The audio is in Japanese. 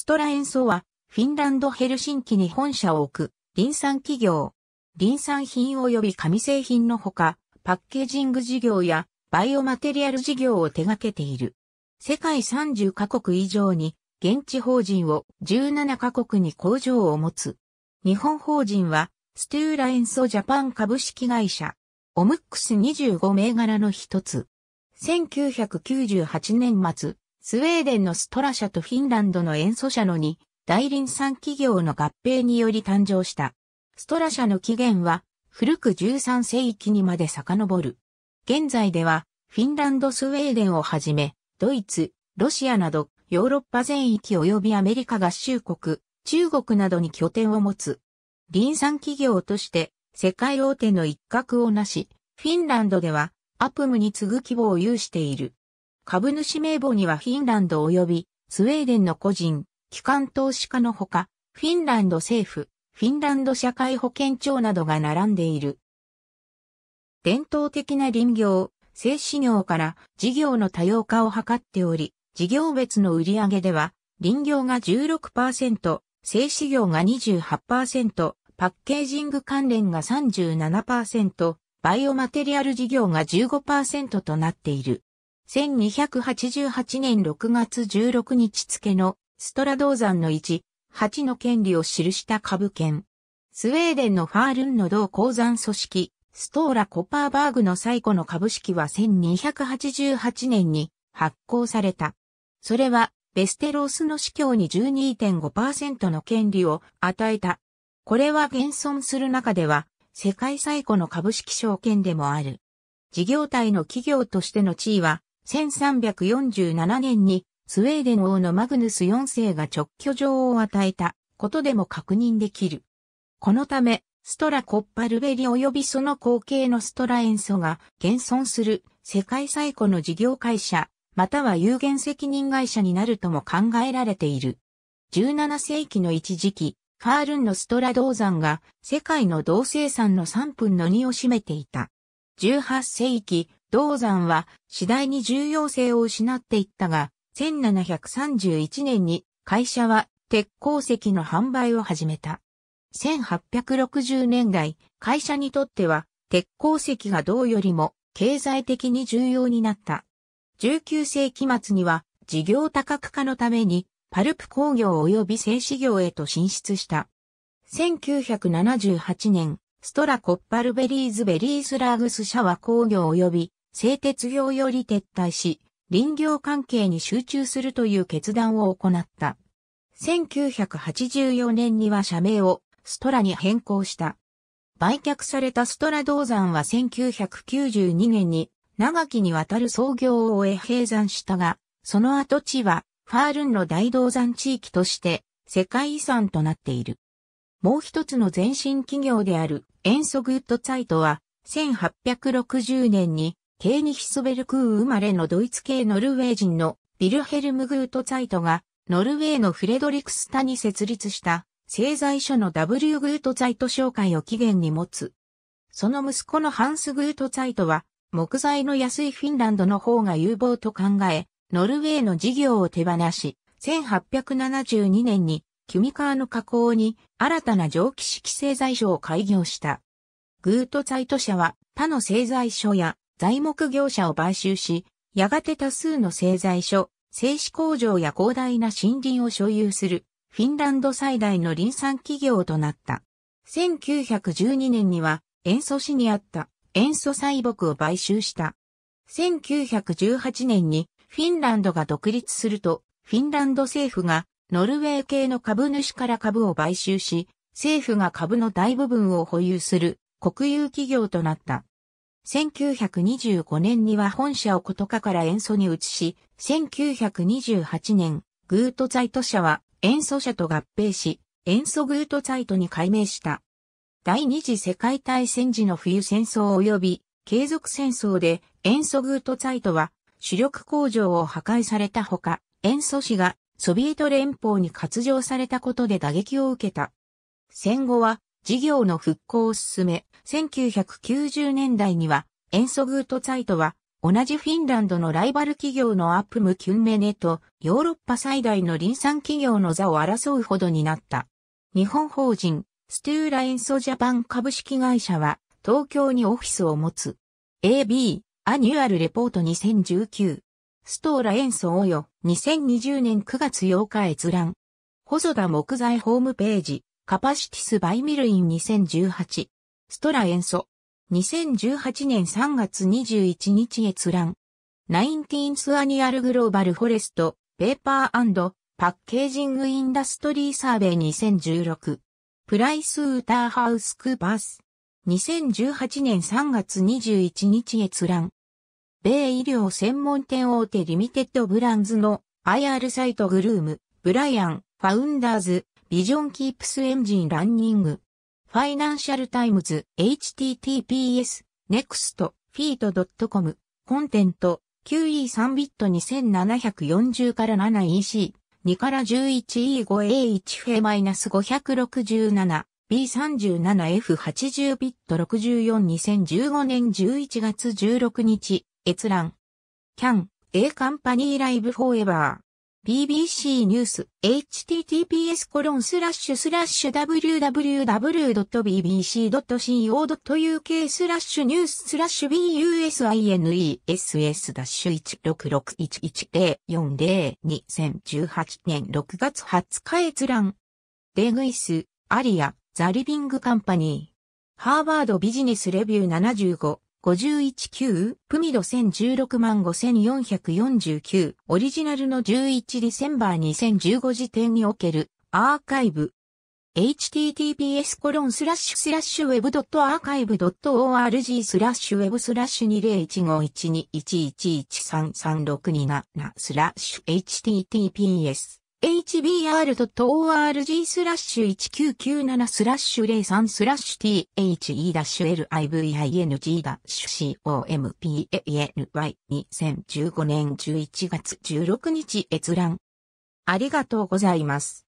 ストラエンソは、フィンランドヘルシンキに本社を置く、林産企業。林産品及び紙製品のほか、パッケージング事業やバイオマテリアル事業を手掛けている。世界30カ国以上に、現地法人を17カ国に工場を持つ。日本法人は、ストゥーラエンソジャパン株式会社、オムックス25銘柄の一つ。1998年末、スウェーデンのストラ社とフィンランドの塩素社の2、大林産企業の合併により誕生した。ストラ社の起源は、古く13世紀にまで遡る。現在では、フィンランドスウェーデンをはじめ、ドイツ、ロシアなど、ヨーロッパ全域及びアメリカ合衆国、中国などに拠点を持つ。林産企業として、世界大手の一角をなし、フィンランドでは、アプムに次ぐ規模を有している。株主名簿にはフィンランド及びスウェーデンの個人、機関投資家のほか、フィンランド政府、フィンランド社会保険庁などが並んでいる。伝統的な林業、製紙業から事業の多様化を図っており、事業別の売上では、林業が16%、製紙業が28%、パッケージング関連が37%、バイオマテリアル事業が15%となっている。1288年6月16日付のストラ銅山の1、8の権利を記した株券。スウェーデンのファールンの同鉱山組織、ストーラ・コパーバーグの最古の株式は1288年に発行された。それは、ベステロースの司教に12.5%の権利を与えた。これは現存する中では、世界最古の株式証券でもある。事業体の企業としての地位は、1347年にスウェーデン王のマグヌス4世が直居状を与えたことでも確認できる。このため、ストラコッパルベリ及びその後継のストランソが現存する世界最古の事業会社、または有限責任会社になるとも考えられている。17世紀の一時期、ファールンのストラ銅山が世界の銅生産の3分の2を占めていた。18世紀、銅山は次第に重要性を失っていったが、1731年に会社は鉄鉱石の販売を始めた。1860年代、会社にとっては鉄鉱石が銅よりも経済的に重要になった。19世紀末には事業多角化のためにパルプ工業及び製紙業へと進出した。1978年、ストラコッパルベリーズベリースラーグス社は工業及び製鉄業より撤退し、林業関係に集中するという決断を行った。1984年には社名をストラに変更した。売却されたストラ銅山は1992年に長きにわたる創業を終え閉山したが、その跡地はファールンの大銅山地域として世界遺産となっている。もう一つの前身企業である塩素グッドサイトは1860年にケーニヒスベルクー生まれのドイツ系ノルウェー人のビルヘルム・グート・ツァイトが、ノルウェーのフレドリクスタに設立した製材所の W グート・ツァイト紹介を起源に持つ。その息子のハンス・グート・ツァイトは、木材の安いフィンランドの方が有望と考え、ノルウェーの事業を手放し、1872年に、キュミカーの加工に新たな蒸気式製材所を開業した。グート・ツァイト社は他の製材所や材木業者を買収し、やがて多数の製材所、製紙工場や広大な森林を所有する、フィンランド最大の林産企業となった。1912年には、塩素市にあった塩素細木を買収した。1918年にフィンランドが独立すると、フィンランド政府がノルウェー系の株主から株を買収し、政府が株の大部分を保有する国有企業となった。1925年には本社をコトカから塩素に移し、1928年、グートザイト社は塩素社と合併し、塩素グートザイトに改名した。第二次世界大戦時の冬戦争及び継続戦争で塩素グートザイトは主力工場を破壊されたほか、塩素市がソビエト連邦に割譲されたことで打撃を受けた。戦後は事業の復興を進め、1990年代には、エンソグートサイトは、同じフィンランドのライバル企業のアップムキュンメネと、ヨーロッパ最大の林産企業の座を争うほどになった。日本法人、ストゥーラエンソジャパン株式会社は、東京にオフィスを持つ。AB、アニュアルレポート2019。ストーラエンソおよ、2020年9月8日閲覧。細田木材ホームページ。カパシティス・バイミルイン2018。ストラ演奏。2018年3月21日閲覧。19th Annual Global Forest p a p ー r and Packaging i n d u s 2016。プライス・ウーターハウス・クーパース。2018年3月21日閲覧。米医療専門店大手リミテッドブランズの IR サイトグルーム、ブライアン、ファウンダーズ、ビジョンキープスエンジンランニング。ファイナンシャルタイムズ https next f e e t c o m コンテント q e 3ビット2740から 7EC 2から 11E5A1F-567 B37F80 ビット642015年11月16日閲覧 CAN, A カンパニーライブフォーエバー BBC ニュース https コロンスラッシュスラッシュ www.bbc.co.uk スラッシュニューススラッシュ businesss-166110402018 年6月20日閲覧デグイス、アリア、ザリビングカンパニーハーバードビジネスレビュー75 51-9、プミド1016万5449、オリジナルの11ディセンバー2015時点におけるアーカイブ。https コロンスラッシュスラッシュ web.archive.org スラッシュ web スラッシュ20151211133627スラッシュ https hbr.org スラッシュ1997スラッシュ03スラッシュ THE-LIVING-COMPANY2015 年11月16日閲覧。ありがとうございます。